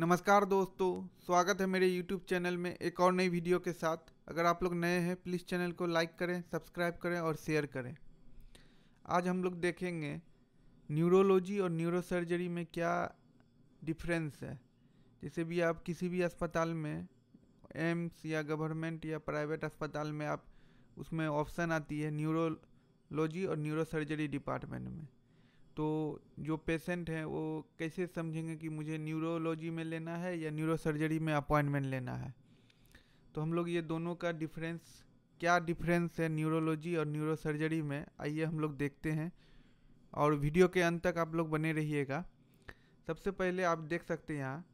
नमस्कार दोस्तों स्वागत है मेरे YouTube चैनल में एक और नई वीडियो के साथ अगर आप लोग नए हैं प्लीज़ चैनल को लाइक करें सब्सक्राइब करें और शेयर करें आज हम लोग देखेंगे न्यूरोलॉजी और न्यूरोसर्जरी में क्या डिफरेंस है जैसे भी आप किसी भी अस्पताल में एम्स या गवर्नमेंट या प्राइवेट अस्पताल में आप उसमें ऑप्शन आती है न्यूरोलॉजी और न्यूरोसर्जरी डिपार्टमेंट में तो जो पेशेंट हैं वो कैसे समझेंगे कि मुझे न्यूरोलॉजी में लेना है या न्यूरो सर्जरी में अपॉइंटमेंट लेना है तो हम लोग ये दोनों का डिफरेंस क्या डिफरेंस है न्यूरोलॉजी और न्यूरो सर्जरी में आइए हम लोग देखते हैं और वीडियो के अंत तक आप लोग बने रहिएगा सबसे पहले आप देख सकते हैं यहाँ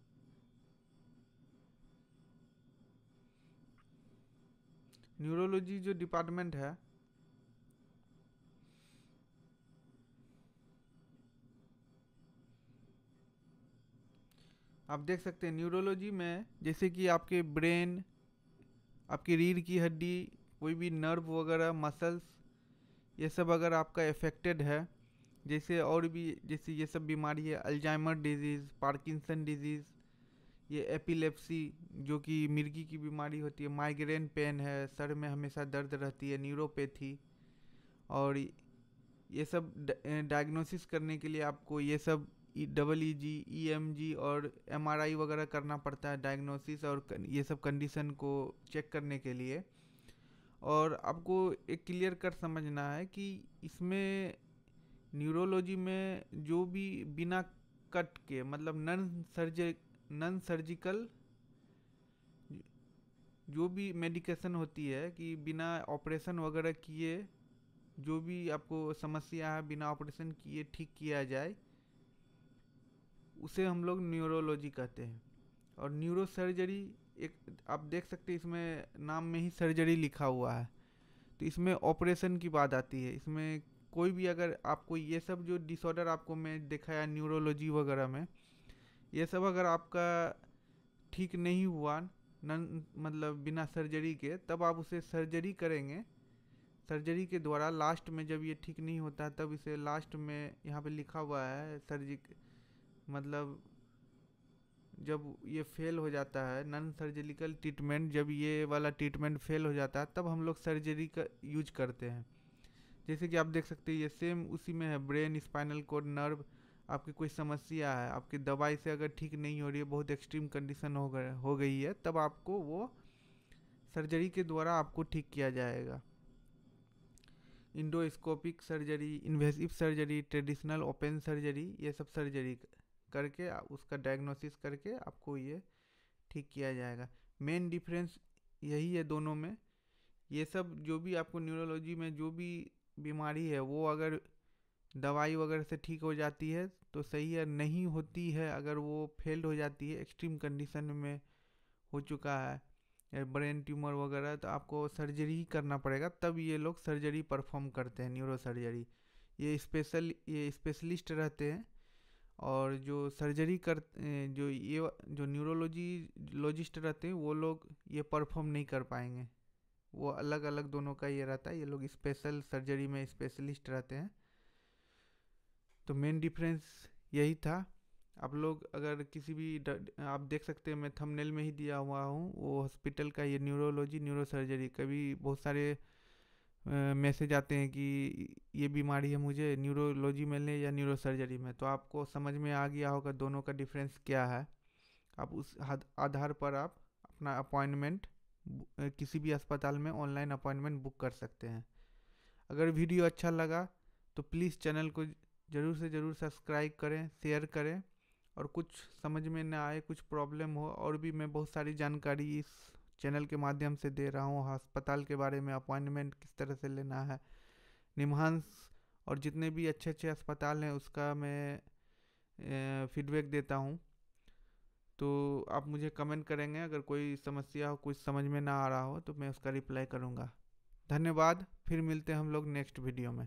न्यूरोलॉजी जो डिपार्टमेंट है आप देख सकते हैं न्यूरोलॉजी में जैसे कि आपके ब्रेन आपकी रीढ़ की हड्डी कोई भी नर्व वगैरह मसल्स ये सब अगर आपका इफ़ेक्टेड है जैसे और भी जैसे ये सब बीमारी है अल्जाइमर डिजीज़ पार्किंसन डिजीज़ ये एपिलेप्सी जो कि मिर्गी की बीमारी होती है माइग्रेन पेन है सर में हमेशा दर्द रहती है न्यूरोपैथी और ये सब डायग्नोसिस करने के लिए आपको ये सब डबल ई जी ई एम जी और एम आर आई वगैरह करना पड़ता है डायग्नोसिस और ये सब कंडीशन को चेक करने के लिए और आपको एक क्लियर कट समझना है कि इसमें न्यूरोलॉजी में जो भी बिना कट के मतलब नन सर्ज नन सर्जिकल जो भी मेडिकेशन होती है कि बिना ऑपरेशन वगैरह किए जो भी आपको समस्या है बिना ऑपरेशन किए ठीक किया जाए उसे हम लोग न्यूरोलॉजी कहते हैं और न्यूरो सर्जरी एक आप देख सकते हैं इसमें नाम में ही सर्जरी लिखा हुआ है तो इसमें ऑपरेशन की बात आती है इसमें कोई भी अगर आपको ये सब जो डिसऑर्डर आपको मैं दिखाया न्यूरोलॉजी वगैरह में ये सब अगर आपका ठीक नहीं हुआ नन मतलब बिना सर्जरी के तब आप उसे सर्जरी करेंगे सर्जरी के द्वारा लास्ट में जब ये ठीक नहीं होता तब इसे लास्ट में यहाँ पे लिखा हुआ है सर्जिक मतलब जब ये फेल हो जाता है नॉन सर्जिकल ट्रीटमेंट जब ये वाला ट्रीटमेंट फेल हो जाता है तब हम लोग सर्जरी का यूज करते हैं जैसे कि आप देख सकते हैं ये सेम उसी में है ब्रेन स्पाइनल कोड नर्व आपकी कोई समस्या है आपकी दवाई से अगर ठीक नहीं हो रही है बहुत एक्सट्रीम कंडीशन हो गए हो गई है तब आपको वो सर्जरी के द्वारा आपको ठीक किया जाएगा endoscopic surgery invasive surgery traditional open surgery ये सब सर्जरी करके उसका डायग्नोसिस करके आपको ये ठीक किया जाएगा मेन डिफरेंस यही है दोनों में ये सब जो भी आपको न्यूरोलॉजी में जो भी बीमारी है वो अगर दवाई वगैरह से ठीक हो जाती है तो सही है नहीं होती है अगर वो फेल्ड हो जाती है एक्सट्रीम कंडीशन में हो चुका है या ब्रेन ट्यूमर वगैरह तो आपको सर्जरी ही करना पड़ेगा तब ये लोग सर्जरी परफॉर्म करते हैं न्यूरो सर्जरी ये स्पेशल ये स्पेशलिस्ट रहते हैं और जो सर्जरी कर जो ये जो न्यूरोलॉजी लॉजिस्ट रहते हैं वो लोग ये परफॉर्म नहीं कर पाएंगे वो अलग अलग दोनों का ये रहता है ये लोग स्पेशल सर्जरी में स्पेशलिस्ट रहते हैं तो मेन डिफरेंस यही था आप लोग अगर किसी भी आप देख सकते हैं मैं थंबनेल में ही दिया हुआ हूँ वो हॉस्पिटल का ये न्यूरोलॉजी न्यूरो सर्जरी कभी बहुत सारे मैसेज आते हैं कि ये बीमारी है मुझे न्यूरोलॉजी में लें या न्यूरो सर्जरी में तो आपको समझ में आ गया होगा दोनों का डिफरेंस क्या है आप उस आधार पर आप अपना अपॉइंटमेंट किसी भी अस्पताल में ऑनलाइन अपॉइंटमेंट बुक कर सकते हैं अगर वीडियो अच्छा लगा तो प्लीज़ चैनल को ज़रूर से ज़रूर सब्सक्राइब करें शेयर करें और कुछ समझ में ना आए कुछ प्रॉब्लम हो और भी मैं बहुत सारी जानकारी इस चैनल के माध्यम से दे रहा हूँ अस्पताल के बारे में अपॉइंटमेंट किस तरह से लेना है निम्हांस और जितने भी अच्छे अच्छे अस्पताल हैं उसका मैं फीडबैक देता हूँ तो आप मुझे कमेंट करेंगे अगर कोई समस्या हो कुछ समझ में ना आ रहा हो तो मैं उसका रिप्लाई करूँगा धन्यवाद फिर मिलते हैं हम लोग नेक्स्ट वीडियो में